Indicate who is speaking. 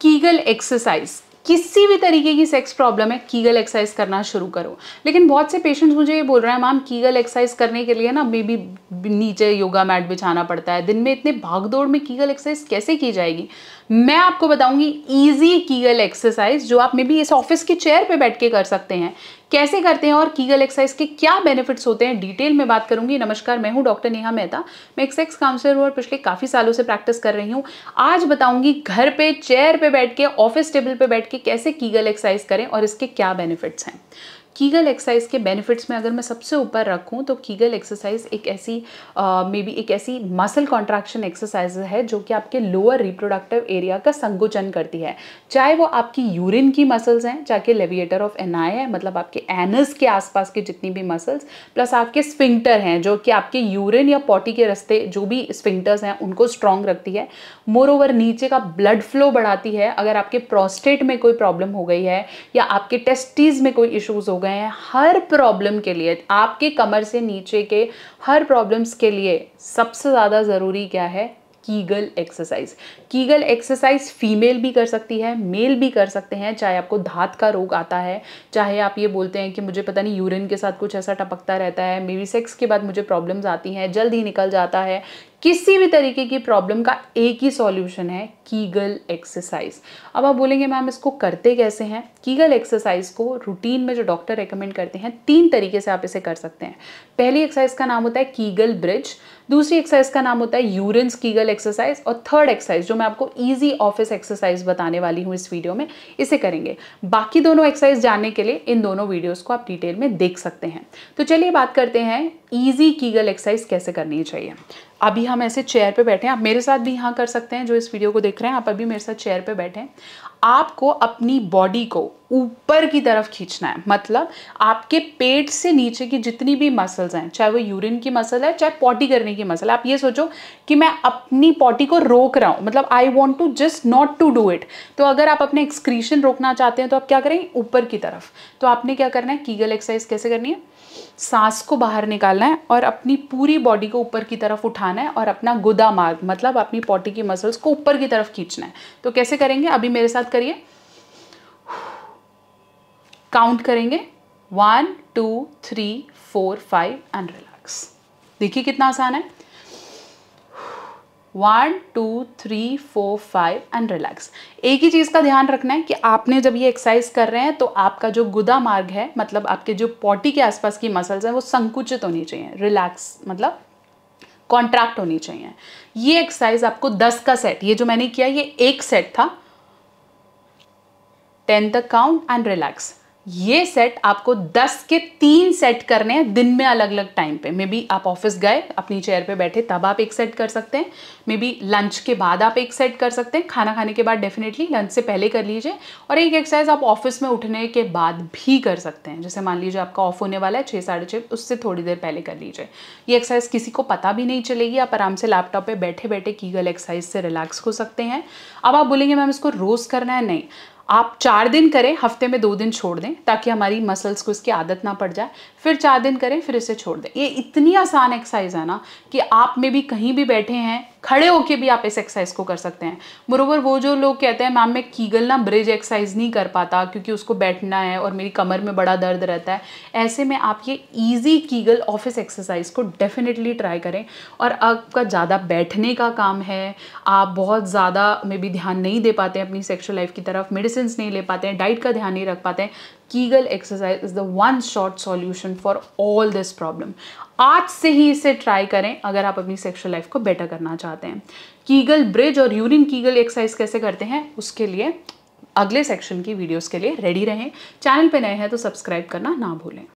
Speaker 1: Kegel exercise किसी भी तरीके की सेक्स प्रॉब्लम है कीगल एक्सरसाइज करना शुरू करो लेकिन बहुत से पेशेंट्स मुझे ये बोल रहे हैं मैम कीगल एक्सरसाइज करने के लिए ना मे बी नीचे योगा मैट बिछाना पड़ता है दिन में इतने भागदौड़ में कीगल एक्सरसाइज कैसे की जाएगी मैं आपको बताऊंगी इजी कीगल एक्सरसाइज जो आप मे बी इस ऑफिस की चेयर पे बैठ के कर सकते हैं कैसे करते हैं और कीगल एक्सरसाइज के क्या बेनिफिट्स होते हैं डिटेल में बात करूंगी नमस्कार मैं हूं डॉक्टर नेहा मेहता मैं एक सेक्स काउंसलर और पिछले काफ़ी सालों से प्रैक्टिस कर रही हूं आज बताऊंगी घर पे चेयर पे बैठ के ऑफिस टेबल पे बैठ के कैसे कीगल एक्सरसाइज करें और इसके क्या बेनिफिट्स हैं कीगल एक्सरसाइज के बेनिफिट्स में अगर मैं सबसे ऊपर रखूँ तो कीगल एक्सरसाइज एक ऐसी मे बी एक ऐसी मसल कॉन्ट्रैक्शन एक्सरसाइज है जो कि आपके लोअर रिप्रोडक्टिव एरिया का संकुचन करती है चाहे वो आपकी यूरिन की मसल्स हैं चाहे लेविएटर ऑफ एनाए है मतलब आपके एनस के आसपास के जितनी भी मसल्स प्लस आपके स्फिंक्टर हैं जो कि आपके यूरिन या पॉटी के रस्ते जो भी स्फिंक्टर्स हैं उनको स्ट्रॉन्ग रखती है मोर ओवर नीचे का ब्लड फ्लो बढ़ाती है अगर आपके प्रोस्टेट में कोई प्रॉब्लम हो गई है या आपके टेस्टीज़ में कोई इशूज़ हो गए गए हैं हर प्रॉब्लम के लिए आपके कमर से नीचे के हर प्रॉब्लम्स के लिए सबसे ज़्यादा ज़रूरी क्या है Kegel exercise Kegel exercise female भी कर सकती है मेल भी कर सकते हैं चाहे आपको धात का रोग आता है चाहे आप ये बोलते हैं कि मुझे पता नहीं यूरिन के साथ कुछ ऐसा टपकता रहता है मेरी सेक्स के बाद मुझे प्रॉब्लम्स आती हैं जल्द ही निकल जाता है किसी भी तरीके की प्रॉब्लम का एक ही सॉल्यूशन है कीगल एक्सरसाइज अब आप बोलेंगे मैम इसको करते कैसे हैं कीगल एक्सरसाइज को रूटीन में जो डॉक्टर रेकमेंड करते हैं तीन तरीके से आप इसे कर सकते हैं पहली एक्सरसाइज का नाम होता है कीगल ब्रिज दूसरी एक्सरसाइज का नाम होता है यूरिन कीगल एक्सरसाइज और थर्ड एक्सरसाइज जो मैं आपको ईजी ऑफिस एक्सरसाइज बताने वाली हूँ इस वीडियो में इसे करेंगे बाकी दोनों एक्सरसाइज जानने के लिए इन दोनों वीडियोज़ को आप डिटेल में देख सकते हैं तो चलिए बात करते हैं ईजी कीगल एक्सरसाइज कैसे करनी चाहिए अभी हम ऐसे चेयर पे बैठे हैं आप मेरे साथ भी यहाँ कर सकते हैं जो इस वीडियो को देख रहे हैं आप अभी मेरे साथ चेयर पे बैठे हैं आपको अपनी बॉडी को ऊपर की तरफ खींचना है मतलब आपके पेट से नीचे की जितनी भी मसल्स हैं चाहे वो यूरिन की मसल है चाहे पॉटी करने की मसल है आप ये सोचो कि मैं अपनी पॉटी को रोक रहा हूँ मतलब I want to just not to do it तो अगर आप अपने एक्सक्रीशन रोकना चाहते हैं तो आप क्या करें ऊपर की तरफ तो आपने क्या करना है कीगल एक्सरसाइज कैसे करनी है सांस को बाहर निकालना है और अपनी पूरी बॉडी को ऊपर की तरफ उठाना है और अपना गुदा मार्ग मतलब अपनी पॉटी की मसल्स को ऊपर की तरफ खींचना है तो कैसे करेंगे अभी मेरे साथ साथ करिए काउंट करेंगे one two three four five and relax देखिए कितना आसान है one two three four five and relax एक ही चीज़ का ध्यान रखना है कि आपने जब ये एक्सरसाइज कर रहे हैं तो आपका जो गुदा मार्ग है मतलब आपके जो पॉटी के आसपास की मसल्स हैं वो संकुचित होनी चाहिए रिलैक्स मतलब कॉन्ट्रैक्ट होनी चाहिए ये एक्सरसाइज आपको दस का सेट ये जो मैंने किया ये एक सेट था टेन तक काउंट एंड रिलैक्स ये सेट आपको 10 के तीन सेट करने हैं दिन में अलग अलग टाइम पे मे बी आप ऑफिस गए अपनी चेयर पे बैठे तब आप एक सेट कर सकते हैं मे बी लंच के बाद आप एक सेट कर सकते हैं खाना खाने के बाद डेफिनेटली लंच से पहले कर लीजिए और एक एक्सरसाइज आप ऑफिस में उठने के बाद भी कर सकते हैं जैसे मान लीजिए आपका ऑफ होने वाला है छः साढ़े छः उससे थोड़ी देर पहले कर लीजिए ये एक्सरसाइज किसी को पता भी नहीं चलेगी आप आराम से लैपटॉप पर बैठे बैठे की गल एक्सरसाइज से रिलैक्स हो सकते हैं अब आप बोलेंगे मैम इसको रोज़ करना है नहीं आप चार दिन करें हफ्ते में दो दिन छोड़ दें ताकि हमारी मसल्स को इसकी आदत ना पड़ जाए फिर चार दिन करें फिर इसे छोड़ दें ये इतनी आसान एक्सरसाइज है ना कि आप में भी कहीं भी बैठे हैं खड़े होके भी आप इस एक्सरसाइज को कर सकते हैं बरूबर वो जो लोग कहते हैं मैम मैं कीगल ना ब्रिज एक्सरसाइज नहीं कर पाता क्योंकि उसको बैठना है और मेरी कमर में बड़ा दर्द रहता है ऐसे में आप ये ईजी कीगल ऑफिस एक्सरसाइज को डेफिनेटली ट्राई करें और आपका ज़्यादा बैठने का काम है आप बहुत ज़्यादा में भी ध्यान नहीं दे पाते हैं अपनी सेक्शुअल लाइफ की तरफ मेडिसिन नहीं ले पाते हैं डाइट का ध्यान नहीं रख पाते हैं Kegel exercise is the one short solution for all this problem आज से ही इसे ट्राई करें अगर आप अपनी सेक्सुअल लाइफ को बेटर करना चाहते हैं कीगल ब्रिज और यूरिन कीगल एक्सरसाइज कैसे करते हैं उसके लिए अगले सेक्शन की वीडियोस के लिए रेडी रहें चैनल पर नए हैं तो सब्सक्राइब करना ना भूलें